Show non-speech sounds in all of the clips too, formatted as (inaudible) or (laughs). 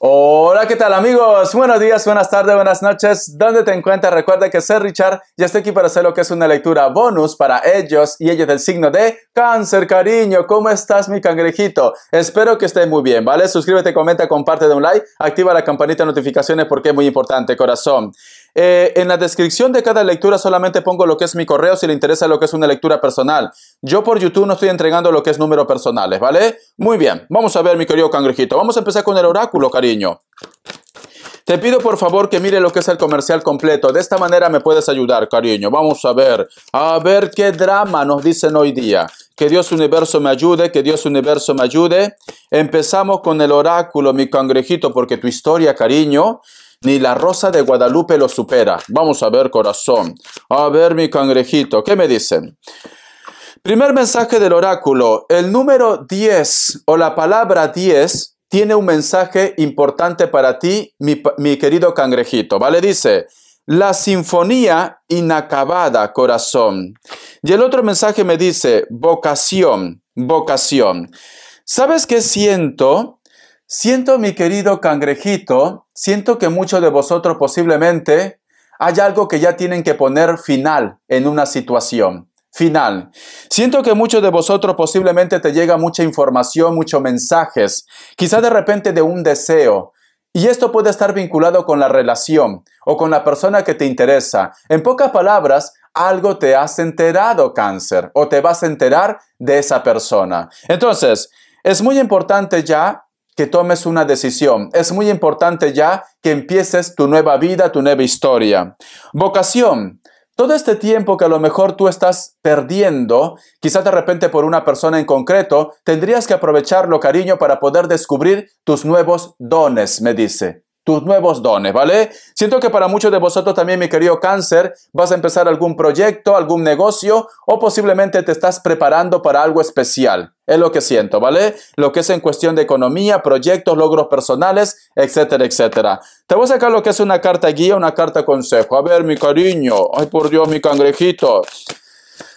Hola, ¿qué tal amigos? Buenos días, buenas tardes, buenas noches. ¿Dónde te encuentras? Recuerda que Ser Richard ya está aquí para hacer lo que es una lectura bonus para ellos y ellos del signo de cáncer, cariño. ¿Cómo estás, mi cangrejito? Espero que estés muy bien, ¿vale? Suscríbete, comenta, comparte, de un like, activa la campanita de notificaciones porque es muy importante, corazón. Eh, en la descripción de cada lectura solamente pongo lo que es mi correo si le interesa lo que es una lectura personal. Yo por YouTube no estoy entregando lo que es números personales, ¿vale? Muy bien, vamos a ver mi querido cangrejito. Vamos a empezar con el oráculo, cariño. Te pido por favor que mire lo que es el comercial completo. De esta manera me puedes ayudar, cariño. Vamos a ver. A ver qué drama nos dicen hoy día. Que Dios universo me ayude, que Dios universo me ayude. Empezamos con el oráculo, mi cangrejito, porque tu historia, cariño, ni la rosa de Guadalupe lo supera. Vamos a ver, corazón. A ver, mi cangrejito, ¿qué me dicen? Primer mensaje del oráculo. El número 10 o la palabra 10 tiene un mensaje importante para ti, mi, querido cangrejito, ¿vale? Dice, la sinfonía inacabada, corazón. Y el otro mensaje me dice, vocación, vocación. ¿Sabes qué siento? Siento, mi querido cangrejito, siento que muchos de vosotros posiblemente hay algo que ya tienen que poner final en una situación. Final. Siento que muchos de vosotros posiblemente te llega mucha información, muchos mensajes, quizá de repente de un deseo, y esto puede estar vinculado con la relación o con la persona que te interesa. En pocas palabras, algo te has enterado, cáncer, o te vas a enterar de esa persona. Entonces, es muy importante ya que tomes una decisión. Es muy importante ya que empieces tu nueva vida, tu nueva historia. Vocación. Todo este tiempo que a lo mejor tú estás perdiendo, quizás de repente por una persona en concreto, tendrías que aprovecharlo, cariño, para poder descubrir tus nuevos dones, me dice tus nuevos dones, ¿vale? Siento que para muchos de vosotros también, mi querido cáncer, vas a empezar algún proyecto, algún negocio o posiblemente te estás preparando para algo especial. Es lo que siento, ¿vale? Lo que es en cuestión de economía, proyectos, logros personales, etcétera, etcétera. Te voy a sacar lo que es una carta guía, una carta consejo. A ver, mi cariño. Ay, por Dios, mi cangrejito.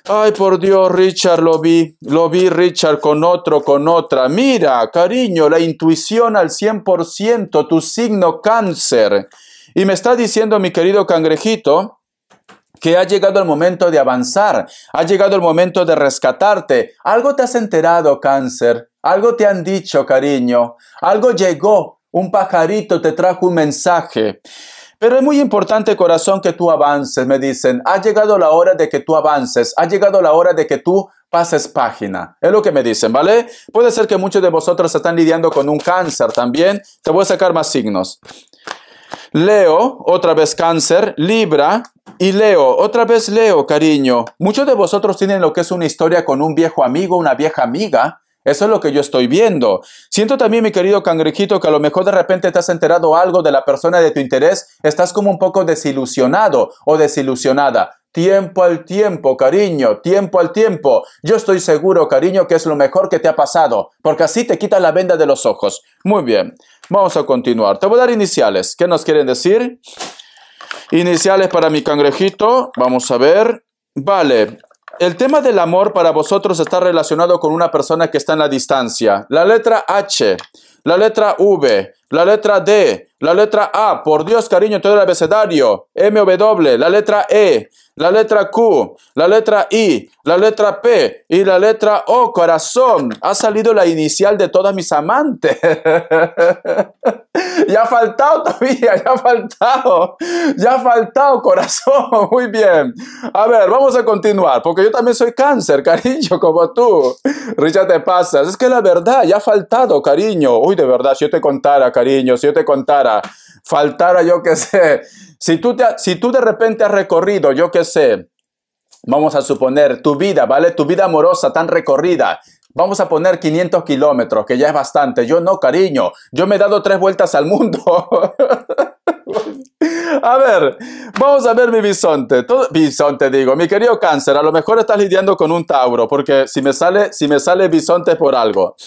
Ay, por Dios, Richard, lo vi, lo vi, Richard, con otro, con otra. Mira, cariño, la intuición al 100%, tu signo cáncer. Y me está diciendo mi querido cangrejito que ha llegado el momento de avanzar, ha llegado el momento de rescatarte. Algo te has enterado, cáncer, algo te han dicho, cariño, algo llegó, un pajarito te trajo un mensaje. Pero es muy importante, corazón, que tú avances, me dicen. Ha llegado la hora de que tú avances, ha llegado la hora de que tú pases página. Es lo que me dicen, ¿vale? Puede ser que muchos de vosotros están lidiando con un cáncer también. Te voy a sacar más signos. Leo, otra vez cáncer, Libra y Leo, otra vez Leo, cariño. Muchos de vosotros tienen lo que es una historia con un viejo amigo, una vieja amiga, eso es lo que yo estoy viendo. Siento también, mi querido cangrejito, que a lo mejor de repente te has enterado algo de la persona de tu interés, estás como un poco desilusionado o desilusionada. Tiempo al tiempo, cariño, tiempo al tiempo. Yo estoy seguro, cariño, que es lo mejor que te ha pasado, porque así te quita la venda de los ojos. Muy bien, vamos a continuar. Te voy a dar iniciales. ¿Qué nos quieren decir? Iniciales para mi cangrejito. Vamos a ver. Vale, el tema del amor para vosotros está relacionado con una persona que está en la distancia. La letra H, la letra V, la letra D, la letra A, por Dios cariño, todo el abecedario. MW, la letra E, la letra Q, la letra I, la letra P y la letra O, corazón. Ha salido la inicial de todas mis amantes. (laughs) ya ha faltado todavía, ya ha faltado. Ya ha faltado, corazón. (laughs) Muy bien. A ver, vamos a continuar, porque yo también soy cáncer, cariño, como tú. Richard, te pasas. Es que la verdad, ya ha faltado, cariño. Uy, de verdad, si yo te contara, cariño, si yo te contara faltara, yo que sé. Si tú, te, si tú de repente has recorrido, yo que sé, vamos a suponer tu vida, ¿vale? Tu vida amorosa tan recorrida, Vamos a poner 500 kilómetros, que ya es bastante. Yo no, cariño. Yo me he dado tres vueltas al mundo. (laughs) a ver, vamos a ver mi bisonte. Todo, bisonte, digo. Mi querido cáncer, a lo mejor estás lidiando con un tauro, porque si me sale, si me sale bisonte por algo.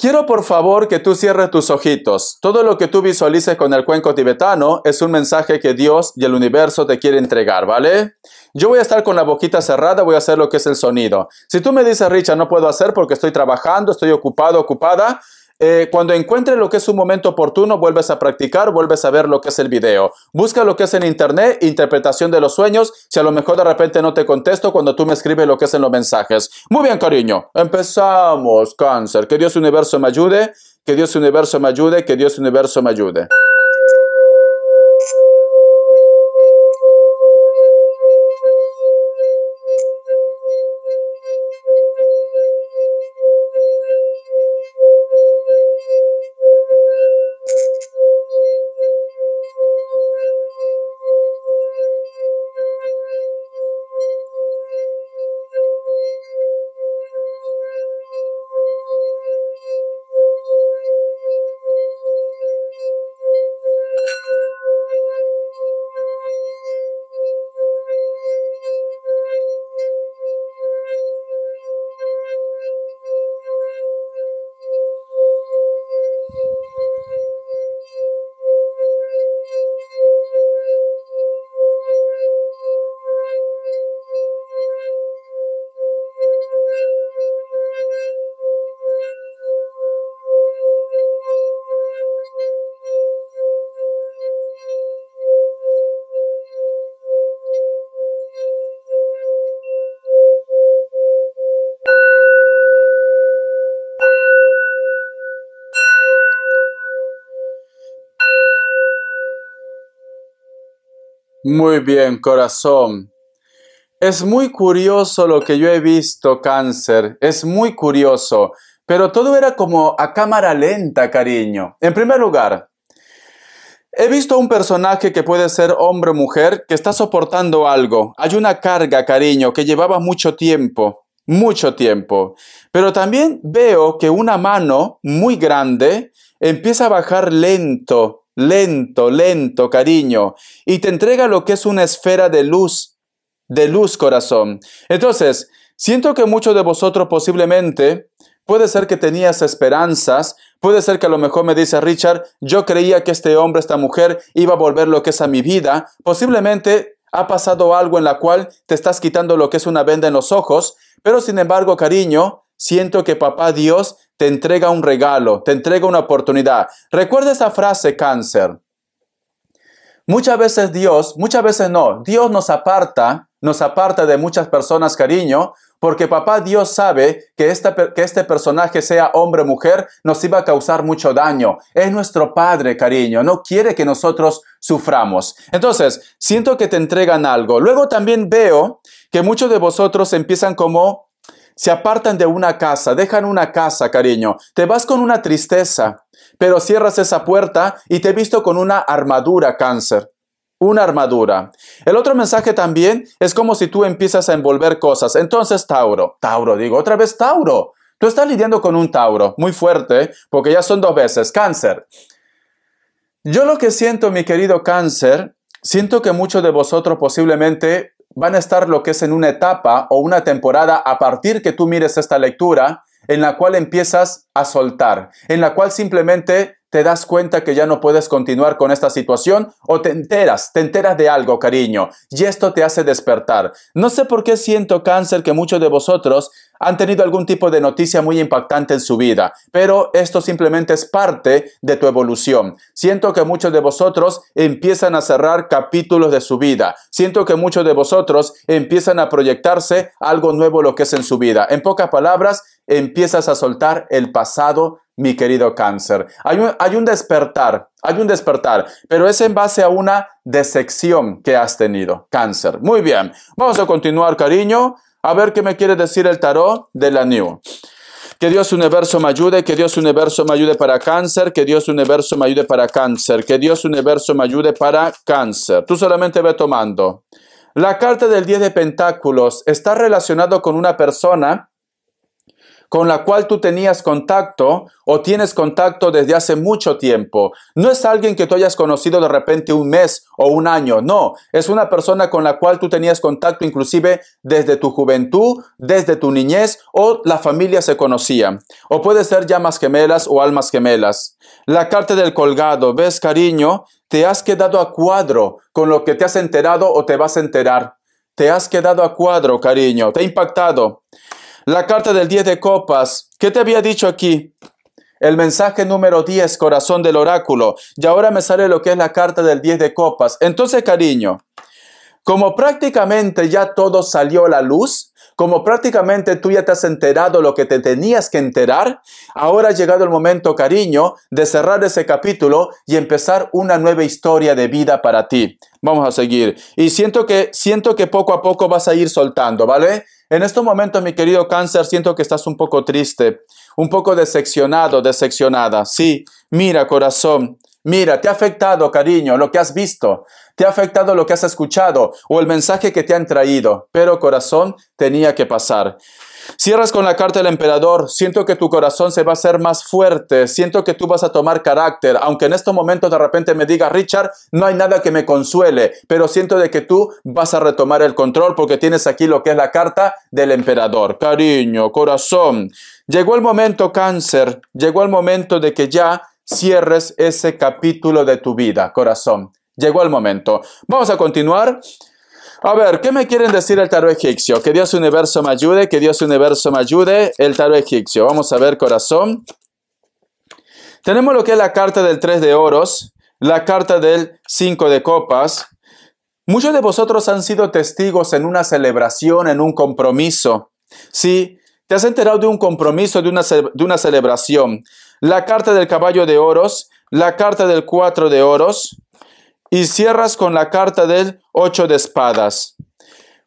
Quiero por favor que tú cierres tus ojitos. Todo lo que tú visualices con el cuenco tibetano es un mensaje que Dios y el universo te quiere entregar, ¿vale? Yo voy a estar con la boquita cerrada, voy a hacer lo que es el sonido. Si tú me dices, Richa, no puedo hacer porque estoy trabajando, estoy ocupado, ocupada, eh, cuando encuentres lo que es un momento oportuno, vuelves a practicar, vuelves a ver lo que es el video. Busca lo que es en internet, interpretación de los sueños. Si a lo mejor de repente no te contesto cuando tú me escribes lo que es en los mensajes. Muy bien, cariño. Empezamos, cáncer. Que Dios universo me ayude, que Dios universo me ayude, que Dios universo me ayude. Muy bien, corazón. Es muy curioso lo que yo he visto, cáncer. Es muy curioso. Pero todo era como a cámara lenta, cariño. En primer lugar, He visto un personaje que puede ser hombre o mujer que está soportando algo. Hay una carga, cariño, que llevaba mucho tiempo, mucho tiempo. Pero también veo que una mano muy grande empieza a bajar lento, lento, lento, cariño, y te entrega lo que es una esfera de luz, de luz corazón. Entonces, siento que muchos de vosotros posiblemente Puede ser que tenías esperanzas, puede ser que a lo mejor me dice Richard, yo creía que este hombre, esta mujer iba a volver lo que es a mi vida. Posiblemente ha pasado algo en la cual te estás quitando lo que es una venda en los ojos, pero sin embargo, cariño, Siento que papá Dios te entrega un regalo, te entrega una oportunidad. Recuerda esa frase, cáncer. Muchas veces Dios, muchas veces no, Dios nos aparta, nos aparta de muchas personas, cariño, porque papá Dios sabe que, que este personaje, sea hombre o mujer, nos iba a causar mucho daño. Es nuestro padre, cariño, no quiere que nosotros suframos. Entonces, siento que te entregan algo. Luego también veo que muchos de vosotros empiezan como se apartan de una casa, dejan una casa, cariño, te vas con una tristeza, pero cierras esa puerta y te he visto con una armadura, cáncer. Una armadura. El otro mensaje también es como si tú empiezas a envolver cosas. Entonces, Tauro, Tauro, digo, otra vez Tauro. Tú estás lidiando con un Tauro, muy fuerte, porque ya son dos veces, cáncer. Yo lo que siento, mi querido cáncer, siento que muchos de vosotros posiblemente van a estar lo que es en una etapa o una temporada a partir que tú mires esta lectura en la cual empiezas a soltar, en la cual simplemente te das cuenta que ya no puedes continuar con esta situación o te enteras, te enteras de algo, cariño, y esto te hace despertar. No sé por qué siento cáncer que muchos de vosotros han tenido algún tipo de noticia muy impactante en su vida, pero esto simplemente es parte de tu evolución. Siento que muchos de vosotros empiezan a cerrar capítulos de su vida. Siento que muchos de vosotros empiezan a proyectarse algo nuevo lo que es en su vida. En pocas palabras, empiezas a soltar el pasado mi querido cáncer. Hay un, despertar, hay un despertar, pero es en base a una decepción que has tenido, cáncer. Muy bien, vamos a continuar, cariño. A ver qué me quiere decir el tarot de la New. Que Dios Universo me ayude, que Dios Universo me ayude para cáncer, que Dios Universo me ayude para cáncer, que Dios Universo me ayude para cáncer. Tú solamente ve tomando. La carta del 10 de Pentáculos está relacionado con una persona con la cual tú tenías contacto o tienes contacto desde hace mucho tiempo. No es alguien que tú hayas conocido de repente un mes o un año, no, es una persona con la cual tú tenías contacto inclusive desde tu juventud, desde tu niñez o la familia se conocía. O puede ser llamas gemelas o almas gemelas. La carta del colgado, ves cariño, te has quedado a cuadro con lo que te has enterado o te vas a enterar. Te has quedado a cuadro, cariño, te ha impactado. La carta del 10 de copas. ¿Qué te había dicho aquí? El mensaje número 10, corazón del oráculo. Y ahora me sale lo que es la carta del 10 de copas. Entonces, cariño, como prácticamente ya todo salió a la luz, como prácticamente tú ya te has enterado lo que te tenías que enterar, ahora ha llegado el momento, cariño, de cerrar ese capítulo y empezar una nueva historia de vida para ti. Vamos a seguir. Y siento que, siento que poco a poco vas a ir soltando, ¿vale? En estos momentos, mi querido cáncer, siento que estás un poco triste, un poco decepcionado, decepcionada. Sí, mira, corazón, Mira, te ha afectado, cariño, lo que has visto, te ha afectado lo que has escuchado o el mensaje que te han traído, pero corazón tenía que pasar. Cierras con la carta del emperador, siento que tu corazón se va a hacer más fuerte, siento que tú vas a tomar carácter, aunque en estos momentos de repente me diga, Richard, no hay nada que me consuele, pero siento de que tú vas a retomar el control porque tienes aquí lo que es la carta del emperador. Cariño, corazón, llegó el momento cáncer, llegó el momento de que ya cierres ese capítulo de tu vida, corazón. Llegó el momento. Vamos a continuar. A ver, ¿qué me quieren decir el tarot egipcio? Que Dios universo me ayude, que Dios universo me ayude, el tarot egipcio. Vamos a ver, corazón. Tenemos lo que es la carta del 3 de oros, la carta del 5 de copas. Muchos de vosotros han sido testigos en una celebración, en un compromiso. Sí, te has enterado de un compromiso, de una, de una celebración. La carta del caballo de oros, la carta del cuatro de oros y cierras con la carta del ocho de espadas.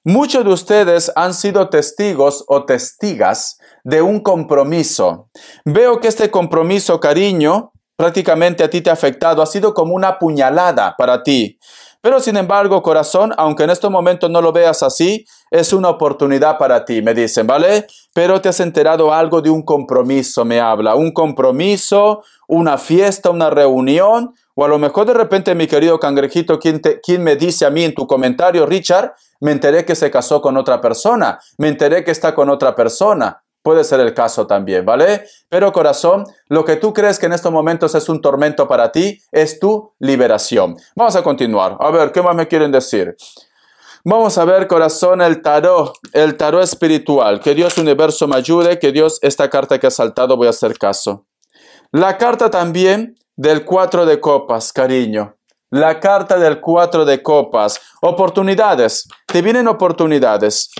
Muchos de ustedes han sido testigos o testigas de un compromiso. Veo que este compromiso, cariño, prácticamente a ti te ha afectado, ha sido como una puñalada para ti. Pero sin embargo, corazón, aunque en este momento no lo veas así, es una oportunidad para ti, me dicen, ¿vale? Pero te has enterado algo de un compromiso, me habla, un compromiso, una fiesta, una reunión, o a lo mejor de repente mi querido cangrejito, quien, me dice a mí en tu comentario, Richard, me enteré que se casó con otra persona, me enteré que está con otra persona. Puede ser el caso también, ¿vale? Pero corazón, lo que tú crees que en estos momentos es un tormento para ti es tu liberación. Vamos a continuar. A ver, ¿qué más me quieren decir? Vamos a ver, corazón, el tarot, el tarot espiritual. Que Dios universo me ayude, que Dios, esta carta que ha saltado, voy a hacer caso. La carta también del cuatro de copas, cariño. La carta del cuatro de copas. Oportunidades. Te vienen oportunidades.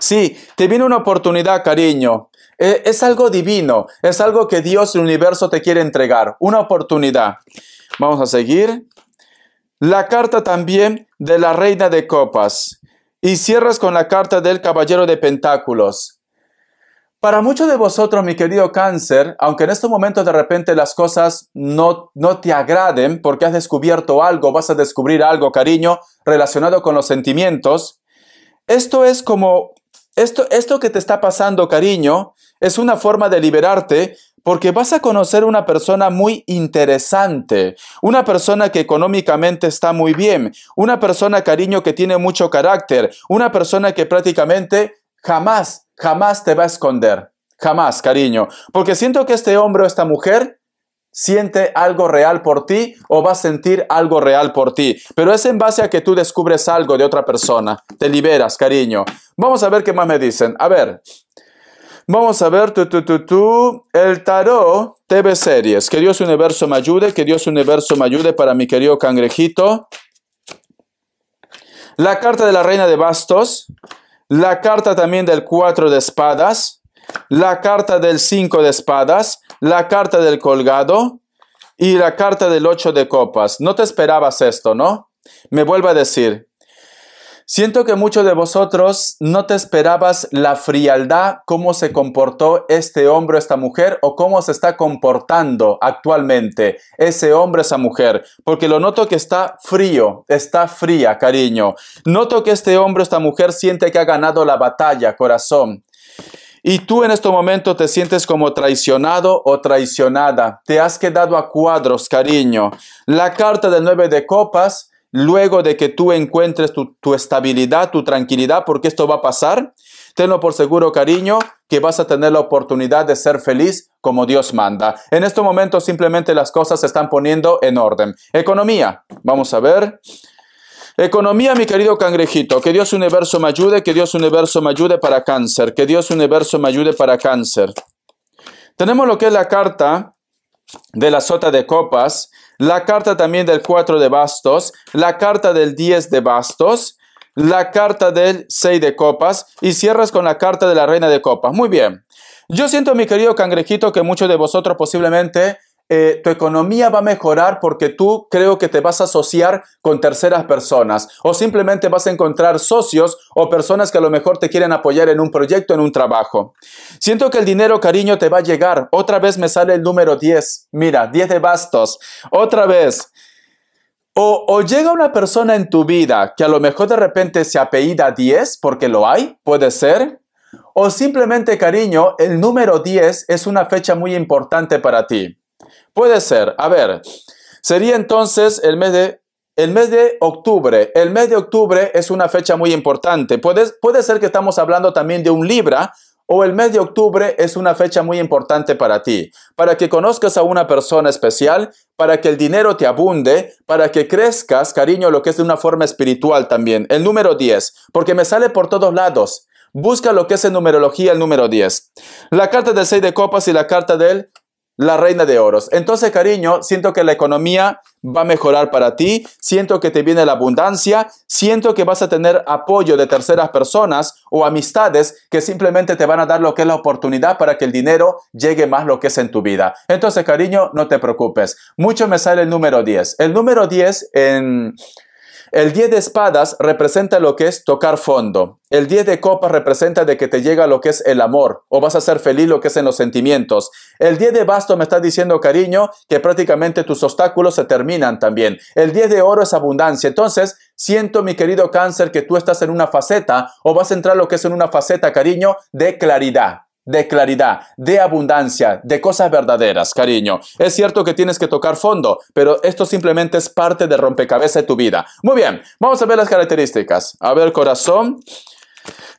Sí, te viene una oportunidad, cariño. Eh, es algo divino, es algo que Dios, el universo, te quiere entregar, una oportunidad. Vamos a seguir. La carta también de la reina de copas. Y cierras con la carta del caballero de pentáculos. Para muchos de vosotros, mi querido cáncer, aunque en este momento de repente las cosas no, no te agraden porque has descubierto algo, vas a descubrir algo, cariño, relacionado con los sentimientos, esto es como esto, esto que te está pasando, cariño, es una forma de liberarte porque vas a conocer una persona muy interesante, una persona que económicamente está muy bien, una persona, cariño, que tiene mucho carácter, una persona que prácticamente jamás, jamás te va a esconder. Jamás, cariño. Porque siento que este hombre o esta mujer siente algo real por ti o va a sentir algo real por ti. Pero es en base a que tú descubres algo de otra persona. Te liberas, cariño. Vamos a ver qué más me dicen. A ver. Vamos a ver, tú, tú, tú, tú, el tarot TV series. Que Dios universo me ayude, que Dios universo me ayude para mi querido cangrejito. La carta de la reina de bastos. La carta también del cuatro de espadas la carta del cinco de espadas, la carta del colgado y la carta del ocho de copas. No te esperabas esto, ¿no? Me vuelvo a decir, siento que muchos de vosotros no te esperabas la frialdad, cómo se comportó este hombre o esta mujer o cómo se está comportando actualmente ese hombre esa mujer, porque lo noto que está frío, está fría, cariño. Noto que este hombre o esta mujer siente que ha ganado la batalla, corazón, y tú en este momento te sientes como traicionado o traicionada. Te has quedado a cuadros, cariño. La carta del nueve de copas, luego de que tú encuentres tu, tu estabilidad, tu tranquilidad, porque esto va a pasar, tenlo por seguro, cariño, que vas a tener la oportunidad de ser feliz como Dios manda. En este momento simplemente las cosas se están poniendo en orden. Economía, vamos a ver. Economía, mi querido cangrejito, que Dios universo me ayude, que Dios universo me ayude para cáncer, que Dios universo me ayude para cáncer. Tenemos lo que es la carta de la sota de copas, la carta también del 4 de bastos, la carta del 10 de bastos, la carta del 6 de copas y cierras con la carta de la reina de copas. Muy bien. Yo siento, mi querido cangrejito, que muchos de vosotros posiblemente eh, tu economía va a mejorar porque tú creo que te vas a asociar con terceras personas o simplemente vas a encontrar socios o personas que a lo mejor te quieren apoyar en un proyecto, en un trabajo. Siento que el dinero, cariño, te va a llegar. Otra vez me sale el número 10. Mira, 10 de bastos. Otra vez. O, o, llega una persona en tu vida que a lo mejor de repente se apellida 10 porque lo hay, puede ser. O simplemente, cariño, el número 10 es una fecha muy importante para ti. Puede ser. A ver, sería entonces el mes de el mes de octubre. El mes de octubre es una fecha muy importante. Puede, puede, ser que estamos hablando también de un Libra o el mes de octubre es una fecha muy importante para ti, para que conozcas a una persona especial, para que el dinero te abunde, para que crezcas, cariño, lo que es de una forma espiritual también. El número 10, porque me sale por todos lados. Busca lo que es en numerología el número 10. La carta del 6 de copas y la carta del la reina de oros. Entonces, cariño, siento que la economía va a mejorar para ti, siento que te viene la abundancia, siento que vas a tener apoyo de terceras personas o amistades que simplemente te van a dar lo que es la oportunidad para que el dinero llegue más lo que es en tu vida. Entonces, cariño, no te preocupes. Mucho me sale el número 10. El número 10 en el 10 de espadas representa lo que es tocar fondo. El 10 de copas representa de que te llega lo que es el amor o vas a ser feliz lo que es en los sentimientos. El 10 de basto me está diciendo cariño que prácticamente tus obstáculos se terminan también. El 10 de oro es abundancia. Entonces, siento mi querido cáncer que tú estás en una faceta o vas a entrar lo que es en una faceta cariño de claridad de claridad, de abundancia, de cosas verdaderas, cariño. Es cierto que tienes que tocar fondo, pero esto simplemente es parte del rompecabezas de tu vida. Muy bien, vamos a ver las características. A ver, corazón.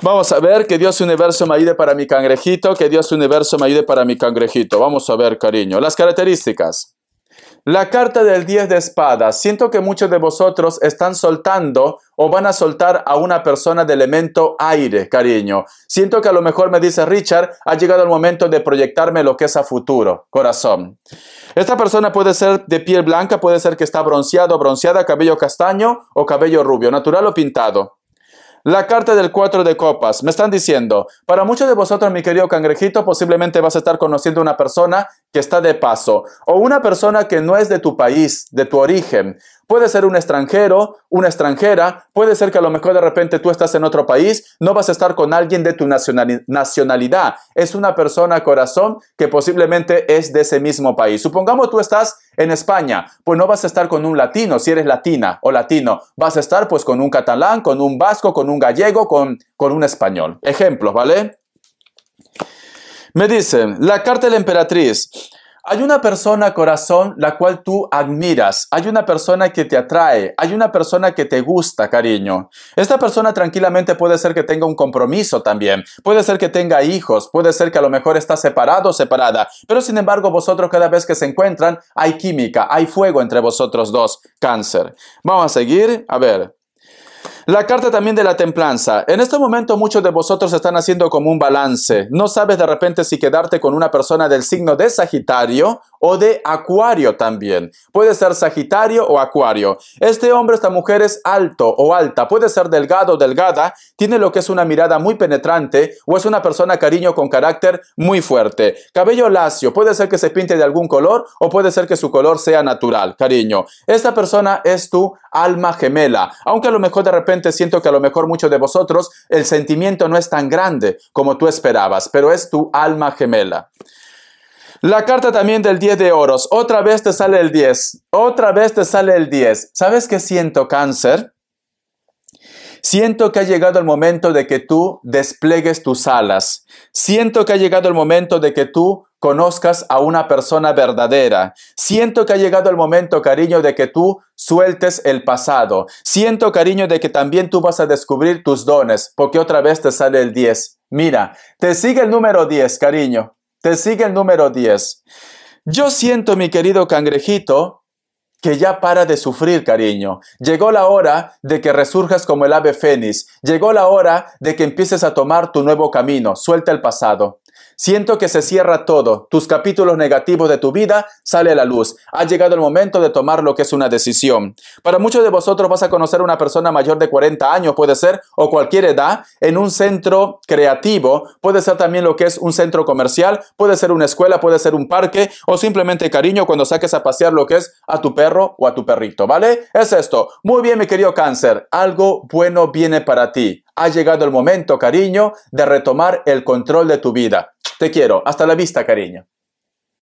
Vamos a ver que Dios universo me ayude para mi cangrejito, que Dios universo me ayude para mi cangrejito. Vamos a ver, cariño, las características. La carta del 10 de espadas. Siento que muchos de vosotros están soltando o van a soltar a una persona de elemento aire, cariño. Siento que a lo mejor me dice Richard, ha llegado el momento de proyectarme lo que es a futuro, corazón. Esta persona puede ser de piel blanca, puede ser que está bronceado, bronceada, cabello castaño o cabello rubio, natural o pintado. La carta del 4 de copas. Me están diciendo, para muchos de vosotros, mi querido cangrejito, posiblemente vas a estar conociendo una persona que está de paso o una persona que no es de tu país, de tu origen, Puede ser un extranjero, una extranjera, puede ser que a lo mejor de repente tú estás en otro país, no vas a estar con alguien de tu nacionalidad. Es una persona corazón que posiblemente es de ese mismo país. Supongamos tú estás en España, pues no vas a estar con un latino, si eres latina o latino, vas a estar pues con un catalán, con un vasco, con un gallego, con, con un español. Ejemplos, ¿vale? Me dicen, la carta de la emperatriz. Hay una persona, corazón, la cual tú admiras. Hay una persona que te atrae. Hay una persona que te gusta, cariño. Esta persona tranquilamente puede ser que tenga un compromiso también. Puede ser que tenga hijos. Puede ser que a lo mejor está separado o separada. Pero sin embargo, vosotros cada vez que se encuentran, hay química, hay fuego entre vosotros dos. Cáncer. Vamos a seguir. A ver. La carta también de la templanza. En este momento muchos de vosotros están haciendo como un balance. No sabes de repente si quedarte con una persona del signo de Sagitario o de Acuario también. Puede ser Sagitario o Acuario. Este hombre, esta mujer es alto o alta, puede ser delgado o delgada, tiene lo que es una mirada muy penetrante o es una persona cariño con carácter muy fuerte. Cabello lacio, puede ser que se pinte de algún color o puede ser que su color sea natural, cariño. Esta persona es tu alma gemela, aunque a lo mejor de repente siento que a lo mejor muchos de vosotros el sentimiento no es tan grande como tú esperabas, pero es tu alma gemela. La carta también del 10 de oros. Otra vez te sale el 10. Otra vez te sale el 10. ¿Sabes qué siento cáncer? Siento que ha llegado el momento de que tú desplegues tus alas. Siento que ha llegado el momento de que tú conozcas a una persona verdadera. Siento que ha llegado el momento, cariño, de que tú sueltes el pasado. Siento, cariño, de que también tú vas a descubrir tus dones, porque otra vez te sale el 10. Mira, te sigue el número 10, cariño. Te sigue el número 10. Yo siento, mi querido cangrejito, que ya para de sufrir, cariño. Llegó la hora de que resurjas como el ave fénix. Llegó la hora de que empieces a tomar tu nuevo camino. Suelta el pasado. Siento que se cierra todo. Tus capítulos negativos de tu vida sale a la luz. Ha llegado el momento de tomar lo que es una decisión. Para muchos de vosotros vas a conocer una persona mayor de 40 años, puede ser, o cualquier edad, en un centro creativo. Puede ser también lo que es un centro comercial, puede ser una escuela, puede ser un parque, o simplemente cariño cuando saques a pasear lo que es a tu perro o a tu perrito, ¿vale? Es esto. Muy bien, mi querido cáncer, algo bueno viene para ti. Ha llegado el momento, cariño, de retomar el control de tu vida. Te quiero. Hasta la vista, cariño.